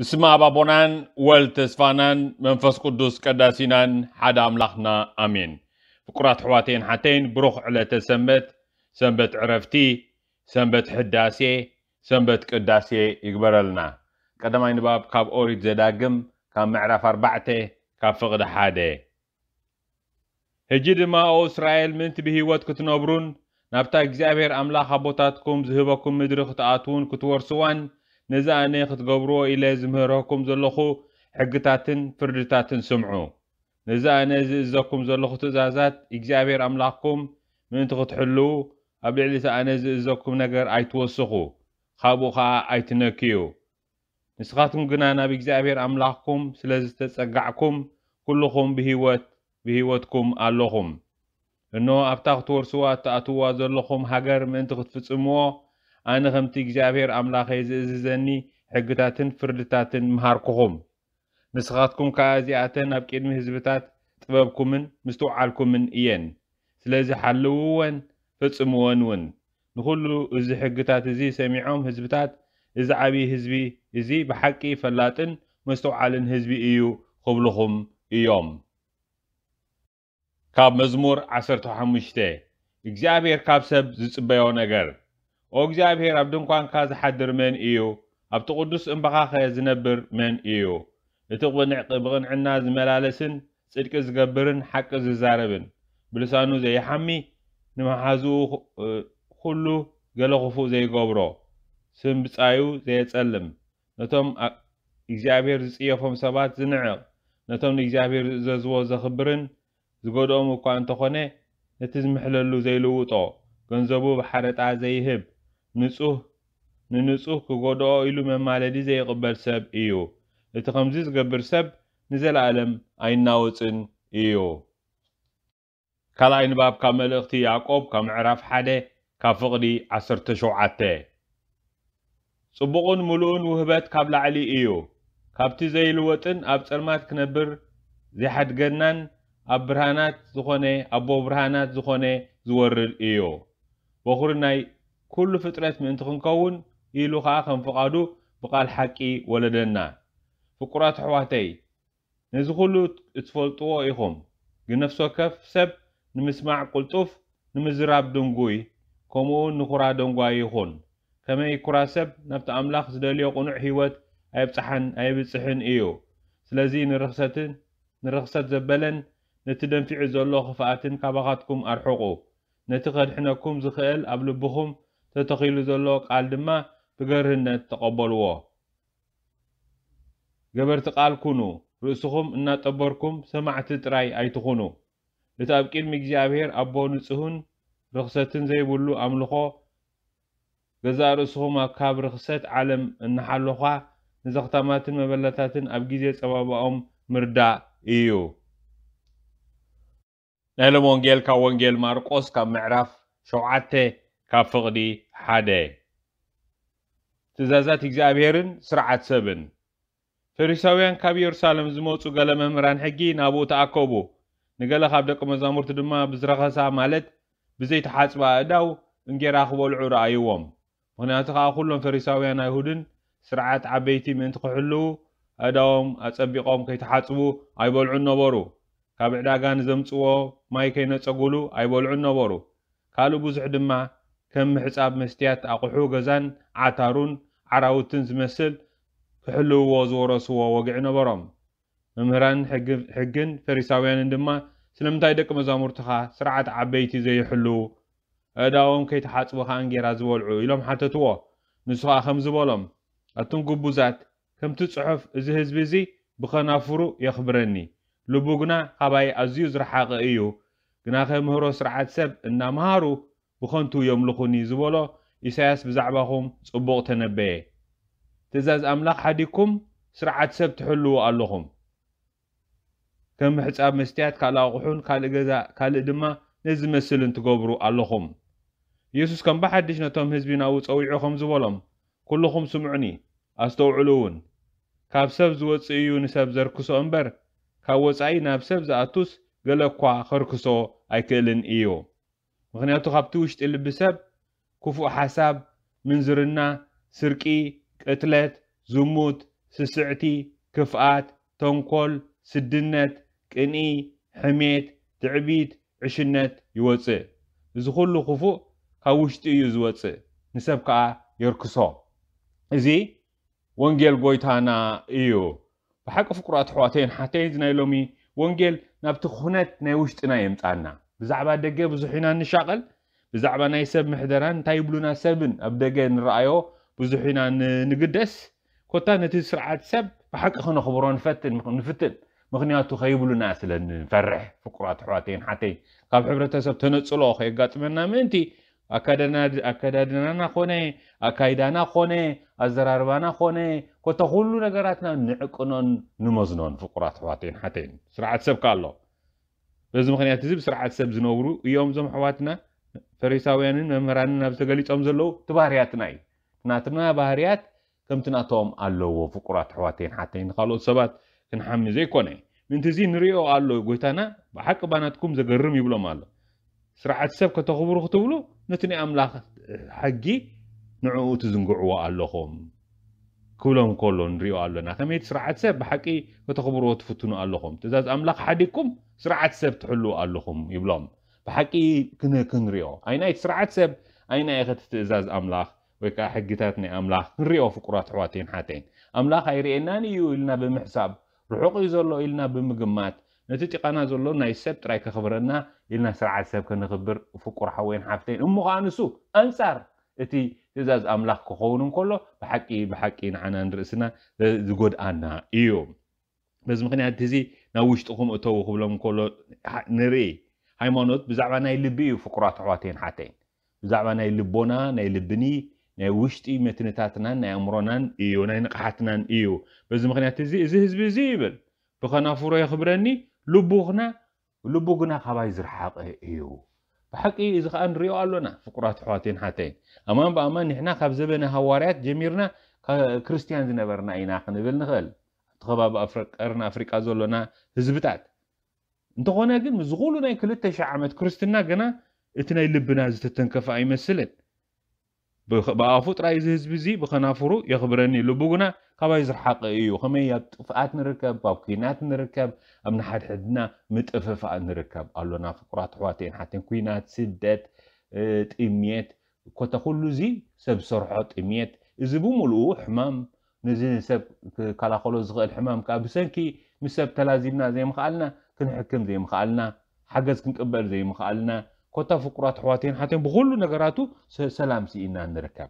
ብስማ ኣባቦናን ወልድ ተስፋናን መንፈስ ቅዱስ ቀዳሲናን ሓደ ኣምላኽና ኣሜን ፍቁራት ኣሕዋተይን ሓተይን ብሩኽ ዕለተ ሰንበት ሰንበት ዕረፍቲ ሰንበት ሕዳሴ ሰንበት ቅዳሴ ይግበረልና ቀዳማይ ንባብ ካብ ኦሪት ዘዳግም ካብ ምዕራፍ ኣርባዕተ ካብ ፍቕዲ ሓደ ሕጂ ድማ ኦ እስራኤል ምንቲ ብህይወት ክትነብሩን ናብታ እግዚኣብሔር ኣምላኽ ኣቦታትኩም ዝህበኩም ምድሪ ክትኣትውን ክትወርስዋን ነዚ ኣነ ክትገብርዎ ኢለ ዝምህረኩም ዘለኹ ሕግታትን ፍርድታትን ስምዑ ነዚ ኣነ ዝእዘኩም ዘለኹ ትእዛዛት እግዚኣብሔር ኣምላኽኩም ምእንቲ ክትሕልው ኣብ ልዕሊ እቲ ኣነ ዝእዘኩም ነገር ኣይትወስኹ ካብኡ ከዓ ኣይትነክዩ ንስኻትኩም ግና ናብ እግዚኣብሔር ኣምላኽኩም ስለ ዝተጸጋዕኩም ኩልኹም ብሂወት ብሂወትኩም ኣለኹም እኖ ኣብታ ክትወርስዋ እተኣትዋ ዘለኹም ሃገር ምእንቲ ክትፍጽምዎ ኣነ ከምቲ እግዚኣብሔር ኣምላኸይ ዝእዝዘኒ ሕግታትን ፍርድታትን ምሃርክኹም ንስኻትኩም ከዓ እዚኣተን ኣብ ቅድሚ ህዝብታት ጥበብኩምን ምስትውዓልኩምን እየን ስለዚ ሓልውወን ፈፅምዎን እውን ንኩሉ እዚ ሕግታት እዚ ሰሚዖም ህዝብታት እዚ ዓብዪ ህዝቢ እዚ ብሓቂ ፈላጥን መስተውዓልን ህዝቢ እዩ ክብልኹም እዮም ካብ መዝሙር 15 እግዚኣብሔር ካብ ሰብ ዝፅበዮ ነገር اوغزابير ابدنكوان كاز حدر من ايو ابتقدس امبخاخ زنبر من ايو لتقبن اعتبغن عنا زملالسن صدق زغبرن حق ززاربن بلسانو زي حمي نمحازو خلو غلو غفو زي غبرو سن بصايو زي تسلم نتوم اغزابير زيفهم سبات زنعق نتوم اغزابير ززو زخبرن زغدومو كوان تخوني نتزمحللو زي لوطو گنزبو بحرطا زي هب ንጹህ ንንጹህ ክጐድኦ ኢሉ መማለዲ ዘይቕበል ሰብ እዩ እቲ ከምዚ ዝገብር ሰብ ንዘለኣለም ኣይናወፅን እዩ ካልኣይ ንባብ ካብ መልእኽቲ ያዕቆብ ካብ ምዕራፍ ሓደ ካብ ፍቕዲ 17 ጽቡቕን ምሉእን ውህበት ካብ ላዕሊ እዩ ካብቲ ዘይልወጥን ኣብ ጸልማት ክነብር ዘይሓድገናን ኣብ ብርሃናት ዝኾነ ኣቦ ብርሃናት ዝኾነ ዝወርድ እዩ በኹሪ ናይ كل فترات من انت خنكون إلو خا فقادو بقال حقي ولدنا فقرات حواتي نزخلو اتفلتوا إخم جنفسو كف سب نمسمع قلتوف نمزراب دنقوي كمو نخرا دنقوي إخون كما يكرا سب نبت أملاخ زدالي وقنوع حيوات أيبتحن أيبتحن إيو سلازي نرخصتن نرخصت زبالن نتدنفع زولو خفاتن كباغاتكم أرحقو نتقد حناكم زخيل أبلبخم ተተኺሉ ዘሎ ቃል ድማ ብገርህነት ተቐበልዎ ገበርቲ ቃል ኩኑ ርእስኹም እናጠበርኩም ሰማዕቲ ጥራይ ኣይትኹኑ እቲ ኣብ ቅድሚ እግዚኣብሔር ኣቦ ንጽህን ርኽሰትን ዘይብሉ ኣምልኾ ገዛ ርእስኹም ካብ ርኽሰት ዓለም እናሓለኻ ንዘኽታማትን መበላታትን ኣብ ግዜ ፀባብኦም ምርዳእ እዩ ናይ ሎም ወንጌል ካብ ወንጌል ማርቆስ ካብ ምዕራፍ ሸውዓተ ካብ ፍቕዲ ሓደ ትእዛዛት እግዚኣብሔርን ስርዓት ሰብን ፈሪሳውያን ካብ ኢየሩሳሌም ዝመፁ ገለ መምህራን ሕጊ ናብኡ ተኣከቡ ንገለ ካብ ደቂ መዛሙርቲ ድማ ብዝረኸሳ ማለት ብዘይተሓፅባ ኣእዳው እንጌራ ክበልዑ ረኣይዎም ምክንያቱ ከዓ ኩሎም ፈሪሳውያን ኣይሁድን ስርዓት ዓበይቲ ምእንቲ ክሕልው ኣእዳዎም ኣፀቢቖም ከይተሓፅቡ ኣይበልዑን ነበሩ ካብ ዕዳጋ ንዘምፅዎ ማይ ከይነፀጉሉ ኣይበልዑን ነበሩ ካልእ ብዙሕ ድማ كم حساب مستيات أقحو غزان عطارون عراوتن زمسل كحلو وزورسوا وقعنا برام ممهران حقن فريساويان اندما سلمتاي دك مزامورتخا سرعة عبايتي زي حلو اداوهم كي تحاتبوها انجيرا زوالعو يلوم حتى توا نسوها خمز بولم اتون قبوزات كم تصحف ازي هزبزي بخنافرو يخبرني لبوغنا خباي ازيو زرحاق ايو جناخ مهرو سرعة سب انا مهارو بخانتو يملخوني زبالا إساس بزعبهم صبوغ تنبيه تزاز أملاق حديكم سرعة سب تحلو ألوهم كم حساب مستيات كالاقوحون كالإقزاء كالإدما نزم السلن تقبرو ألوهم يسوس كم بحدش نتوم هزبين أو تصويعوهم زبالهم كلهم سمعني أستوعلون كاب سب زوات سيئو نساب زركسو أمبر كاب وصعي ناب سب زاتوس غلقوا خركسو أيكلن إيو ምክንያቱ ካብቲ ውሽጢ ልቢ ሰብ ክፉእ ሓሳብ ምንዝርና ስርቂ ቅትለት ዝሙት ስስዕቲ ክፍኣት ተንኮል ስድነት ቅንኢ ሕሜት ትዕቢት ዕሽነት ይወፅእ እዚ ኩሉ ክፉእ ካብ ውሽጢ እዩ ዝወፅእ ንሰብ ከዓ የርክሶ እዚ ወንጌል ጎይታና እዩ ብሓቂ ፍቁራት ኣሕዋተይን ሓተይን ናይ ሎሚ ወንጌል ናብቲ ኩነት ናይ ውሽጥና የምፃና ብዛዕባ ደገ ብዙሕ ኢና ንሻቐል ብዛዕባ ናይ ሰብ ምሕደራን እንታይ ይብሉና ሰብን ኣብ ደገ ንረኣዮ ብዙሕ ኢና ንግደስ ኮታ ነቲ ስርዓት ሰብ ብሓቂ ክነኽብሮ ንፍትን ምክንያቱ ከይብሉና ስለ ንፈርሕ ፍቁራት ኣሕዋተይን ሓተይ ካብ ሕብረተሰብ ተነፅሎ ከየጋጥመና ምእንቲ ኣከዳድናና ኮነ ኣካይዳና ኮነ ኣዘራርባና ኮነ ኮታ ኩሉ ነገራትና ንዕቅኖን ንመዝኖን ፍቁራት ኣሕዋተይን ሓተይን ስርዓት ሰብካ ኣሎ بزم خنيات زب سرعة سب زنورو يوم زم حواتنا فريساويان مهران نفس قليت أم زلو تبهرياتنا أي ناتنا بهريات كم تناتهم الله وفقرات حواتين حتى ينخلو سبات كنحم زي كوني من تزي نريو الله قوتنا بحق بناتكم زقرم يبلو ماله سرعة سب كتخبرو ختبلو نتني أملاخ حقي نعوت زنقعوا الله ክብሎም ከሎ ንሪኦ ኣለና ከመይቲ ስርዓት ሰብ ብሓቂ ክተኽብርዎ ትፍትኑ ኣለኹም ትእዛዝ ኣምላኽ ሓዲኩም ስርዓት ሰብ ትሕልው ኣለኹም ይብሎም ብሓቂ ክንሪኦ ኣይናይቲ ስርዓት ሰብ ኣይናይ ኸቲ ትእዛዝ ኣምላኽ ወይ ከዓ ሕጊታት ናይ ኣምላኽ ክንሪኦ ፍቁራት ኣሕዋተይን ሓተይን ኣምላኽ ኣይርእየናን እዩ ኢልና ብምሕሳብ ርሑቕ እዩ ዘሎ ኢልና ብምግማት ነቲ ጢቓና ዘሎ ናይ ሰብ ጥራይ ከኽብረና ኢልና ስርዓት ሰብ ክንኽብር ፍቁር ሓወይን ሓፍተይን እሞ ከዓ ንሱ ኣንጻር እቲ ትእዛዝ ኣምላኽ ክኸውን እንከሎ ብሓቂ ብሓቂ ንዓና ንርእስና ዝጎድኣና እዩ በዚ ምክንያት እዚ ናብ ውሽጢኹም እተው ክብሎም ከሎ ንርኢ ሃይማኖት ብዛዕባ ናይ ልቢ እዩ ፍቁራት ኣሕዋተይን ሓተይን ብዛዕባ ናይ ልቦና ናይ ልብኒ ናይ ውሽጢ መትንታትናን ናይ ኣእምሮናን እዩ ናይ ንቕሓትናን እዩ በዚ ምክንያት እዚ እዚ ህዝቢ እዚ ይብል ብኸናፍሮ የኽብረኒ ልቡ ግና ልቡ ግና ካባይ ዝረሓቐ እዩ بحقي إذا أن ريو ألونا فقرات حواتين حتين أمام بأمان نحنا كابزبنا هواريات جميرنا كريستيان زنبرنا إينا خنبل نخل تخبا بأفريق أرنا أفريقا زولونا هزبتات انتو قونا قن مزغولونا كلتا شعامت كريستنا قنا إتنا يلبنا زتتنكفا أي مسلت بافوت رايز هزبزي بخنافرو يخبرني لبوغنا كابايز رحاق ايو خمي يطفقات نركب باب كينات نركب امن حد حدنا متففقات نركب قالو نافقرات حواتين حاتين كينات سدات تقيميات كوتا خلو زي سب سرحو تقيميات ازبو ملقو حمام نزين سب كالاخولو زغل حمام كابسنكي مسب تلازيبنا زي مخالنا كنحكم زي مخالنا حقز كنقبل زي مخالنا كتا فقرات حواتين حاتين بغلو نقراتو سلام سي إنا نركب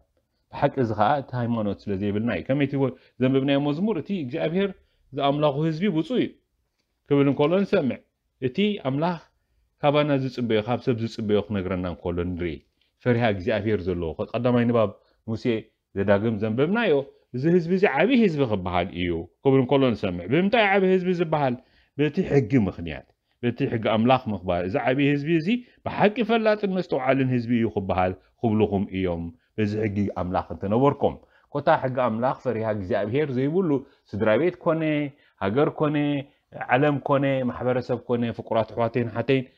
بحق إزغاء تهيمانو تسلزي بلناي كم يتيو زنب بناي مزمور تي إجا أبهر ذا أملاق هزبي بوصوي كبل نقول نسمع تي أملاق كابانا زيس بيوخ هابسب زيس بيوخ نقرنا نقول نري فريها إجا أبهر زلو خد قدام أين باب موسي ذا داقم زنب بنايو زي هزبي زي عبي هزبي خبهال إيو كبل نقول نسمع بمتاي عبي هزبي زبهال بلتي حقي مخنيات يعني. بتي حق املاخ مخبار اذا عبي حزبي زي بحق فلات المستوعلن حزبي يخبهال خبلهم ايوم بز حق املاخ تنوركم كوتا حق املاخ فري حق زابهير زي بيقولوا سدرابيت كوني هاجر كوني علم كوني محبرسب كوني فقرات حواتين حتين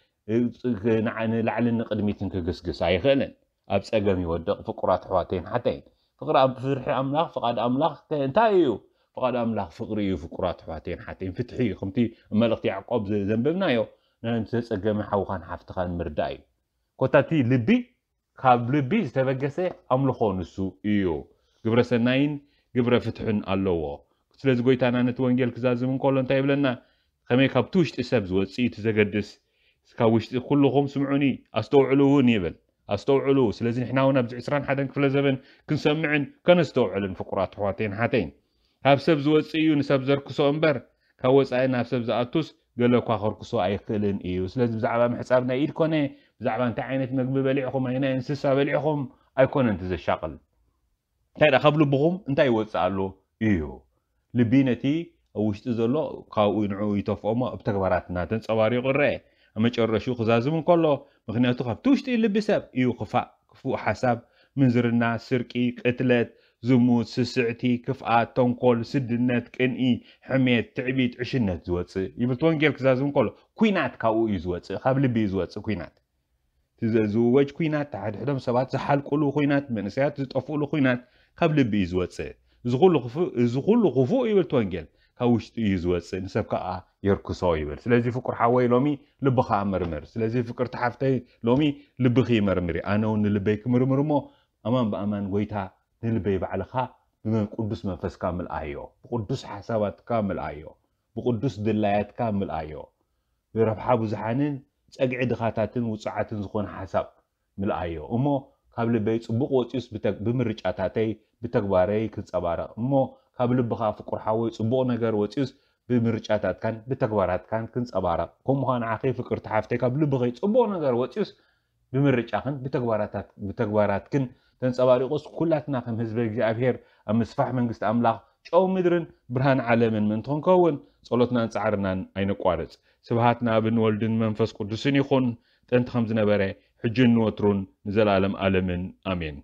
نعن لعل نقدميتن كغسغس اي خلن ابسقم يودق فقرات حواتين حتين فقرا بفرح املاخ فقاد املاخ انتايو فقال املاح فقري فقرات حاتين حاتين فتحي خمتي ملقت يعقوب ذنبنايو ننسى قم حوخان حفتخان مرداي كوتاتي لبي كاب لبي استبغسه املخو نسو ايو غبر سناين غبر فتحن اللهو سلاز غويتانا انجيل وانجيل كزازمن كولن تايبلنا خمي كابتوشت اسبز وصي تزغدس سكا وشت كلهم سمعوني استو استوعلون استو استوعلو سلازي حنا هنا بزعسران حدا كفلا زبن كنسمعن كنستوعلن فقرات حواتين حاتين هاب سب زو سيو نسب زركسو امبر كاو صاي ناب سب زاتوس قالو كو اخر كسو اي خلن ايو سلاز بزعبا محسابنا ايد كونه بزعبا انت عينت مقبل بليعكم هنا انسسا بليعكم اي كون انت ذا شقل تاير خبلو بغوم انت اي وصالو ايو لبينتي او وشت زلو كاو ينعو يتفوما بتكبراتنا تنصواري قري اما تشرشو خزازم كله مخنياتو خف توشت اللي بسب ايو خفا كفو حساب منزرنا سركي قتلت ዝሙት ስስዕቲ ክፍኣት ተንኮል ስድነት ቅንኢ ሕሜት ትዕቢት ዕሽነት ዝወፅእ ይብልቲ ወንጌል ክዛዝም ከሎ ኩናት ካብኡ እዩ ዝወፅእ ካብ ልቢ እዩ ዝወፅእ ኩናት ዝወጅ ኩናት ተሓድሕዶም ሰባት ዝሓልቁሉ ኩናት መንእሰያት ዝጠፍኡሉ ኩናት ካብ ልቢ እዩ ዝወፅእ እዚ ኩሉ ክፉእ ይብልቲ ወንጌል ካብ ውሽጢ እዩ ዝወፅእ ንሰብ ከዓ የርክሶ ይብል ስለዚ ፍቁር ሓወይ ሎሚ ልብኻ መርምር ስለዚ ፍቅር ተሓፍተይ ሎሚ ልብኺ ይመርምር ኣነ እውን ንልበይ ክምርምር እሞ ኣማን ብኣማን ጎይታ ንልበይ ባዕልኻ ብቅዱስ መንፈስካ ምልኣዮ ብቅዱስ ሓሳባትካ ምልኣዮ ብቅዱስ ድላያትካ ምልኣዮ ብረብሓ ብዙሓንን ፀግዒ ድኻታትን ውፅዓትን ዝኾነ ሓሳብ ምልኣዮ እሞ ካብ ልበይ ፅቡቅ ወፂኡስ ብምርጫታተይ ብተግባረይ ክንፀባረቕ እሞ ካብ ልብኻ ፍቁር ሓወይ ፅቡቅ ነገር ወፂኡስ ብምርጫታትካን ብተግባራትካን ክንፀባረቕ ከምኡካ ንዓኸይ ፍቅር ተሓፍተይ ካብ ልብኸይ ፅቡቅ ነገር ወፂኡስ ብምርጫኽን ብተግባራትክን ተንፀባሪቑስ ኩላትና ከም ህዝቢ እግዚኣብሔር ኣብ ምስፋሕ መንግስቲ ኣምላኽ ጨው ምድርን ብርሃን ዓለምን ምእንተንከውን ጸሎትናን ፃዕርናን ኣይነቋርፅ ስብሃት ንኣብን ወልድን መንፈስ ቅዱስን ይኹን ጥንቲ ከም ዝነበረ ሕጂ ንወትሩን ንዘለኣለም ኣለምን ኣሜን